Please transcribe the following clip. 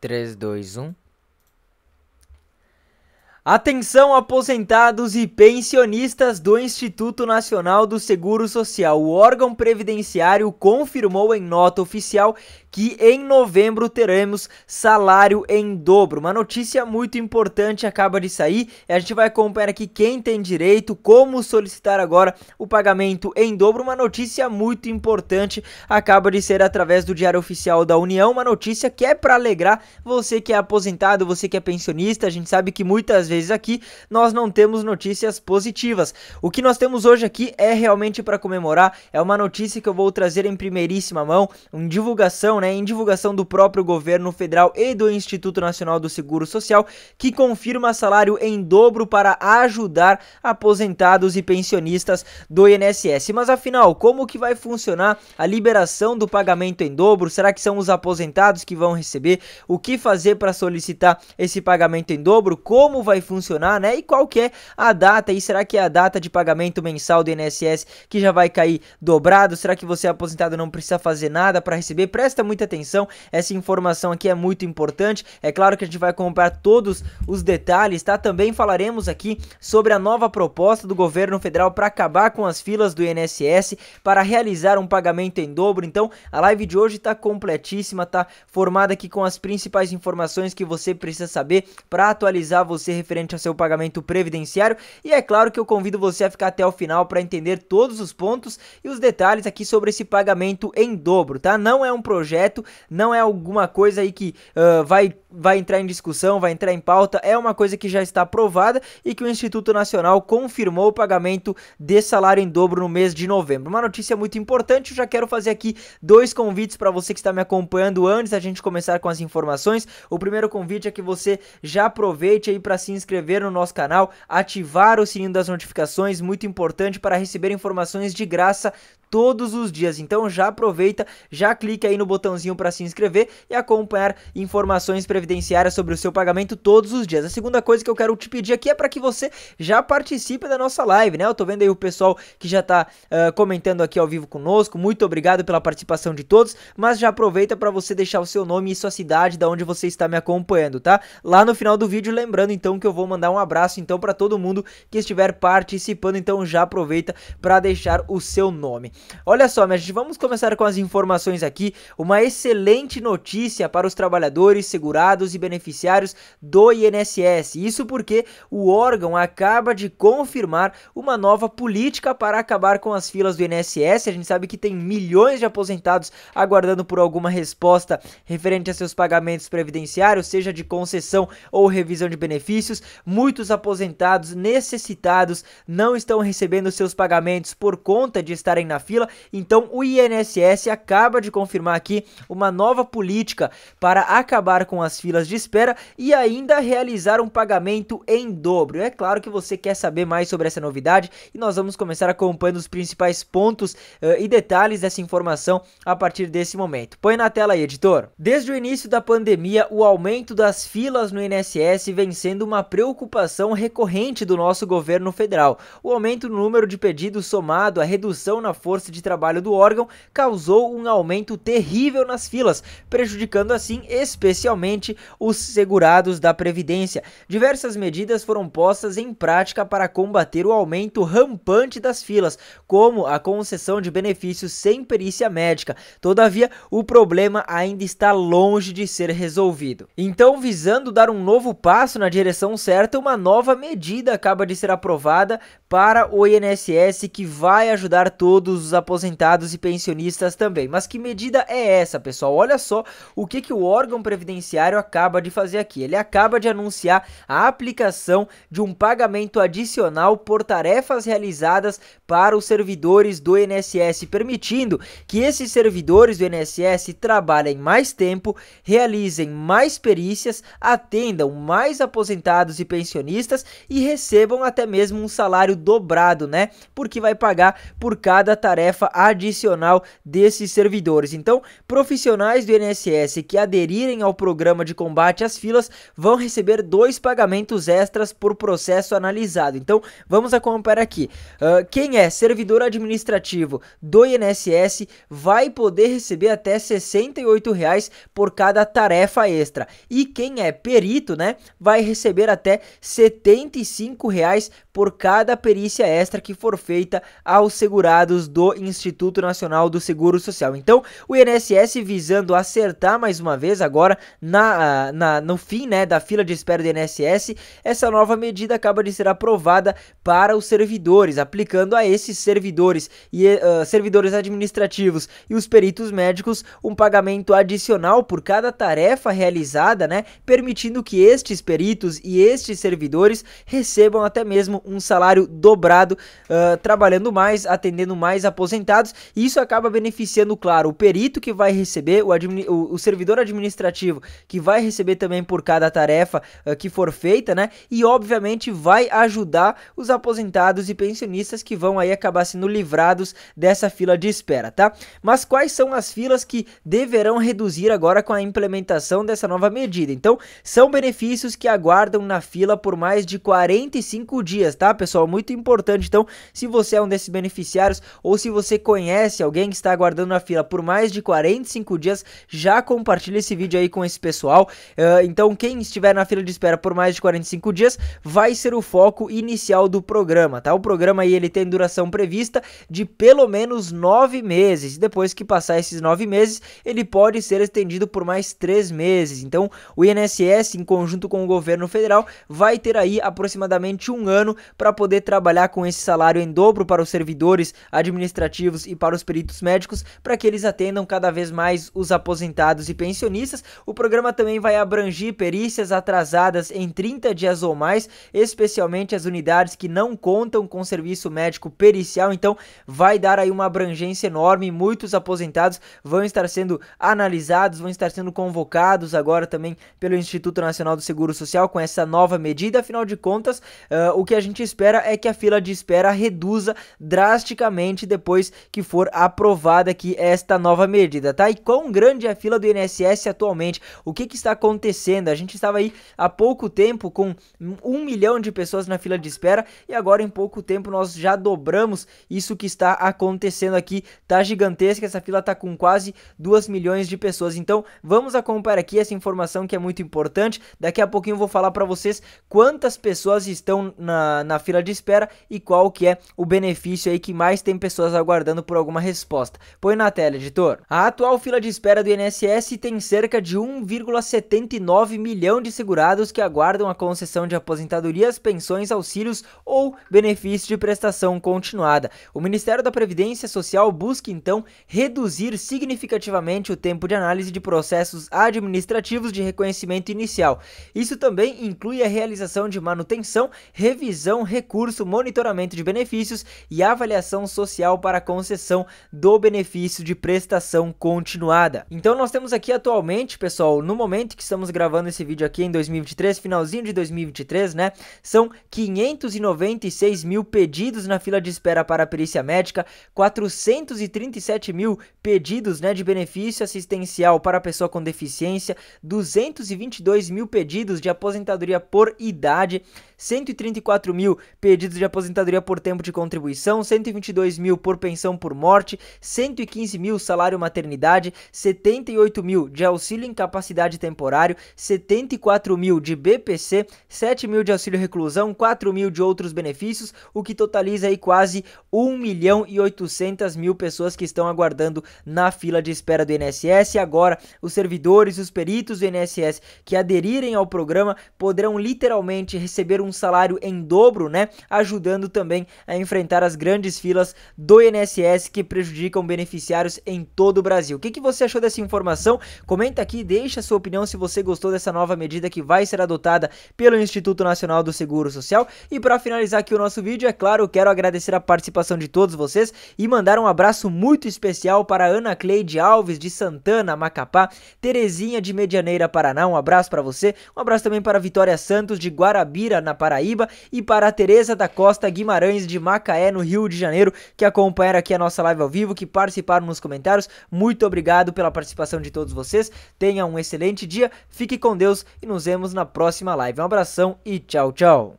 3, 2, 1. Atenção aposentados e pensionistas do Instituto Nacional do Seguro Social. O órgão previdenciário confirmou em nota oficial que em novembro teremos salário em dobro. Uma notícia muito importante acaba de sair. A gente vai acompanhar aqui quem tem direito, como solicitar agora o pagamento em dobro. Uma notícia muito importante acaba de ser através do Diário Oficial da União. Uma notícia que é para alegrar você que é aposentado, você que é pensionista. A gente sabe que muitas vezes vezes aqui, nós não temos notícias positivas. O que nós temos hoje aqui é realmente para comemorar, é uma notícia que eu vou trazer em primeiríssima mão, em divulgação, né, em divulgação do próprio governo federal e do Instituto Nacional do Seguro Social, que confirma salário em dobro para ajudar aposentados e pensionistas do INSS. Mas afinal, como que vai funcionar a liberação do pagamento em dobro? Será que são os aposentados que vão receber? O que fazer para solicitar esse pagamento em dobro? Como vai vai funcionar, né? E qual que é a data? E será que é a data de pagamento mensal do INSS que já vai cair dobrado? Será que você é aposentado não precisa fazer nada para receber? Presta muita atenção, essa informação aqui é muito importante. É claro que a gente vai comprar todos os detalhes, tá? Também falaremos aqui sobre a nova proposta do governo federal para acabar com as filas do INSS para realizar um pagamento em dobro. Então, a live de hoje está completíssima, tá formada aqui com as principais informações que você precisa saber para atualizar você referente ao seu pagamento previdenciário. E é claro que eu convido você a ficar até o final para entender todos os pontos e os detalhes aqui sobre esse pagamento em dobro, tá? Não é um projeto, não é alguma coisa aí que uh, vai vai entrar em discussão, vai entrar em pauta, é uma coisa que já está aprovada e que o Instituto Nacional confirmou o pagamento de salário em dobro no mês de novembro. Uma notícia muito importante, eu já quero fazer aqui dois convites para você que está me acompanhando antes da gente começar com as informações. O primeiro convite é que você já aproveite aí para se inscrever no nosso canal, ativar o sininho das notificações, muito importante para receber informações de graça todos os dias. Então já aproveita, já clica aí no botãozinho para se inscrever e acompanhar informações previdenciárias sobre o seu pagamento todos os dias. A segunda coisa que eu quero te pedir aqui é para que você já participe da nossa live, né? Eu tô vendo aí o pessoal que já tá uh, comentando aqui ao vivo conosco. Muito obrigado pela participação de todos, mas já aproveita para você deixar o seu nome e sua cidade da onde você está me acompanhando, tá? Lá no final do vídeo, lembrando então que eu vou mandar um abraço então para todo mundo que estiver participando, então já aproveita para deixar o seu nome. Olha só, minha gente, vamos começar com as informações aqui. Uma excelente notícia para os trabalhadores, segurados e beneficiários do INSS. Isso porque o órgão acaba de confirmar uma nova política para acabar com as filas do INSS. A gente sabe que tem milhões de aposentados aguardando por alguma resposta referente a seus pagamentos previdenciários, seja de concessão ou revisão de benefícios. Muitos aposentados necessitados não estão recebendo seus pagamentos por conta de estarem na fila. Então o INSS acaba de confirmar aqui uma nova política para acabar com as filas de espera e ainda realizar um pagamento em dobro. É claro que você quer saber mais sobre essa novidade e nós vamos começar acompanhando os principais pontos uh, e detalhes dessa informação a partir desse momento. Põe na tela aí, editor. Desde o início da pandemia, o aumento das filas no INSS vem sendo uma preocupação recorrente do nosso governo federal. O aumento no número de pedidos somado à redução na força força de trabalho do órgão causou um aumento terrível nas filas, prejudicando assim especialmente os segurados da Previdência. Diversas medidas foram postas em prática para combater o aumento rampante das filas, como a concessão de benefícios sem perícia médica. Todavia, o problema ainda está longe de ser resolvido. Então, visando dar um novo passo na direção certa, uma nova medida acaba de ser aprovada para o INSS que vai ajudar todos os aposentados e pensionistas também. Mas que medida é essa, pessoal? Olha só o que, que o órgão previdenciário acaba de fazer aqui. Ele acaba de anunciar a aplicação de um pagamento adicional por tarefas realizadas para os servidores do INSS, permitindo que esses servidores do INSS trabalhem mais tempo, realizem mais perícias, atendam mais aposentados e pensionistas e recebam até mesmo um salário dobrado, né? Porque vai pagar por cada tarefa adicional desses servidores. Então, profissionais do INSS que aderirem ao programa de combate às filas vão receber dois pagamentos extras por processo analisado. Então, vamos acompanhar aqui. Uh, quem é servidor administrativo do INSS vai poder receber até R$ 68 reais por cada tarefa extra. E quem é perito, né, vai receber até R$ 75 reais por cada perícia extra que for feita aos segurados do Instituto Nacional do Seguro Social. Então, o INSS visando acertar mais uma vez agora na, ah, na no fim né, da fila de espera do INSS, essa nova medida acaba de ser aprovada para os servidores, aplicando a esses servidores e uh, servidores administrativos e os peritos médicos um pagamento adicional por cada tarefa realizada, né, permitindo que estes peritos e estes servidores recebam até mesmo um salário dobrado, uh, trabalhando mais, atendendo mais aposentados, e isso acaba beneficiando, claro, o perito que vai receber, o, o, o servidor administrativo que vai receber também por cada tarefa uh, que for feita, né? E obviamente vai ajudar os aposentados e pensionistas que vão aí acabar sendo livrados dessa fila de espera, tá? Mas quais são as filas que deverão reduzir agora com a implementação dessa nova medida? Então, são benefícios que aguardam na fila por mais de 45 dias, tá, pessoal? Muito importante. Então, se você é um desses beneficiários ou se você conhece alguém que está aguardando na fila por mais de 45 dias, já compartilha esse vídeo aí com esse pessoal. Uh, então, quem estiver na fila de espera por mais de 45 dias vai ser o foco inicial do programa, tá? O programa aí ele tem duração prevista de pelo menos 9 meses. Depois que passar esses 9 meses, ele pode ser estendido por mais 3 meses. Então, o INSS, em conjunto com o governo federal, vai ter aí aproximadamente um ano para poder trabalhar com esse salário em dobro para os servidores administrativos e para os peritos médicos, para que eles atendam cada vez mais os aposentados e pensionistas. O programa também vai abranger perícias atrasadas em 30 dias ou mais, especialmente as unidades que não contam com serviço médico pericial. Então, vai dar aí uma abrangência enorme. Muitos aposentados vão estar sendo analisados, vão estar sendo convocados agora também pelo Instituto Nacional do Seguro Social com essa nova medida. Afinal de contas, uh, o que a gente gente espera é que a fila de espera reduza drasticamente depois que for aprovada aqui esta nova medida, tá? E quão grande é a fila do INSS atualmente? O que, que está acontecendo? A gente estava aí há pouco tempo com um milhão de pessoas na fila de espera e agora em pouco tempo nós já dobramos isso que está acontecendo aqui. Tá gigantesca, essa fila tá com quase 2 milhões de pessoas. Então vamos acompanhar aqui essa informação que é muito importante. Daqui a pouquinho eu vou falar para vocês quantas pessoas estão na na, fila de espera e qual que é o benefício aí que mais tem pessoas aguardando por alguma resposta. Põe na tela, editor. A atual fila de espera do INSS tem cerca de 1,79 milhão de segurados que aguardam a concessão de aposentadorias, pensões, auxílios ou benefício de prestação continuada. O Ministério da Previdência Social busca então reduzir significativamente o tempo de análise de processos administrativos de reconhecimento inicial. Isso também inclui a realização de manutenção, revisão revisão, recurso, monitoramento de benefícios e avaliação social para concessão do benefício de prestação continuada. Então nós temos aqui atualmente, pessoal, no momento que estamos gravando esse vídeo aqui em 2023, finalzinho de 2023, né? São 596 mil pedidos na fila de espera para a perícia médica, 437 mil pedidos né, de benefício assistencial para a pessoa com deficiência, 222 mil pedidos de aposentadoria por idade, 134 mil mil pedidos de aposentadoria por tempo de contribuição, 122 mil por pensão por morte, 115 mil salário maternidade, 78 mil de auxílio incapacidade temporário, 74 mil de BPC, 7 mil de auxílio reclusão, 4 mil de outros benefícios, o que totaliza aí quase 1 milhão e 800 mil pessoas que estão aguardando na fila de espera do INSS. Agora, os servidores e os peritos do INSS que aderirem ao programa poderão literalmente receber um salário em dobro dobro, né? Ajudando também a enfrentar as grandes filas do INSS que prejudicam beneficiários em todo o Brasil. O que, que você achou dessa informação? Comenta aqui, deixa sua opinião se você gostou dessa nova medida que vai ser adotada pelo Instituto Nacional do Seguro Social. E para finalizar aqui o nosso vídeo, é claro, quero agradecer a participação de todos vocês e mandar um abraço muito especial para Ana Cleide Alves de Santana, Macapá, Terezinha de Medianeira, Paraná. Um abraço para você. Um abraço também para Vitória Santos de Guarabira, na Paraíba e para para a Tereza da Costa Guimarães de Macaé, no Rio de Janeiro, que acompanharam aqui a nossa live ao vivo, que participaram nos comentários. Muito obrigado pela participação de todos vocês. Tenha um excelente dia, fique com Deus e nos vemos na próxima live. Um abração e tchau, tchau.